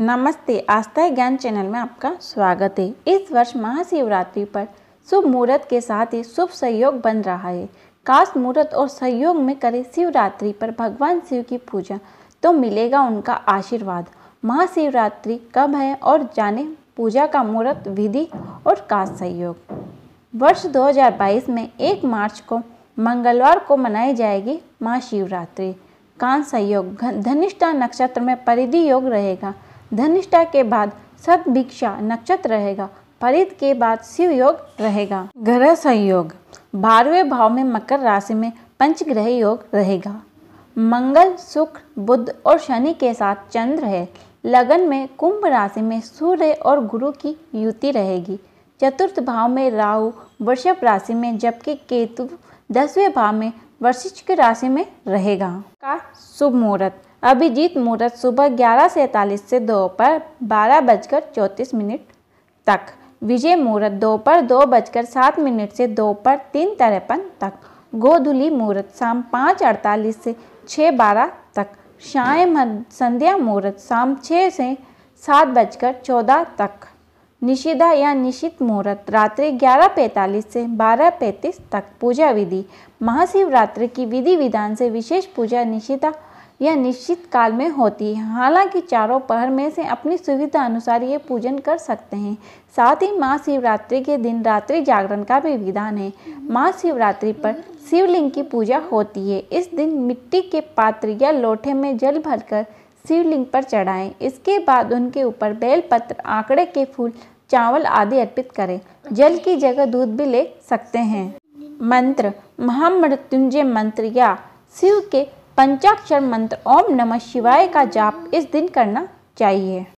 नमस्ते आस्था ज्ञान चैनल में आपका स्वागत है इस वर्ष महाशिवरात्रि पर शुभ मुहूर्त के साथ ही शुभ सहयोग बन रहा है काश मुहूर्त और सहयोग में करें शिवरात्रि पर भगवान शिव की पूजा तो मिलेगा उनका आशीर्वाद महाशिवरात्रि कब है और जाने पूजा का मुहूर्त विधि और काश सहयोग वर्ष 2022 में एक मार्च को मंगलवार को मनाई जाएगी महाशिवरात्रि कांस संयोग धनिष्ठा नक्षत्र में परिधि योग रहेगा धनिष्ठा के बाद सदभिक्षा नक्षत्र रहेगा फलित के बाद शिव योग रहेगा ग्रह संयोग बारहवें भाव में मकर राशि में पंच ग्रह योग रहेगा मंगल शुक्र बुद्ध और शनि के साथ चंद्र है लगन में कुंभ राशि में सूर्य और गुरु की युति रहेगी चतुर्थ भाव में राहु वृषभ राशि में जबकि केतु दसवें भाव में वर्षिक राशि में रहेगा का शुभ मुहूर्त अभिजीत मुहूर्त सुबह ग्यारह सैंतालीस से दोपहर बारह बजकर चौंतीस मिनट तक विजय मुहूर्त दोपहर दो, दो बजकर सात मिनट से दोपहर तीन तिरपन तक गोधुली मुहूर्त शाम पाँच अड़तालीस से छः बारह तक शाय संध्या मुहूर्त शाम छः से सात बजकर चौदह तक निशिदा या निशित मुहूर्त रात्रि ग्यारह पैंतालीस से बारह पैंतीस तक पूजा विधि महाशिवरात्रि की विधि विधान से विशेष पूजा निशिदा यह निश्चित काल में होती है हालांकि चारों पहर में से अपनी सुविधा अनुसार ये पूजन कर सकते हैं साथ ही शिवरात्रि के दिन रात्रि जागरण का भी विधान है शिवरात्रि पर शिवलिंग की पूजा होती है इस दिन मिट्टी के पात्र या लोटे में जल भरकर शिवलिंग पर चढ़ाएं इसके बाद उनके ऊपर बेलपत्र आंकड़े के फूल चावल आदि अर्पित करें जल की जगह दूध भी ले सकते हैं मंत्र महामृत्युंजय मंत्र या शिव के पंचाक्षर मंत्र ओम नमः शिवाय का जाप इस दिन करना चाहिए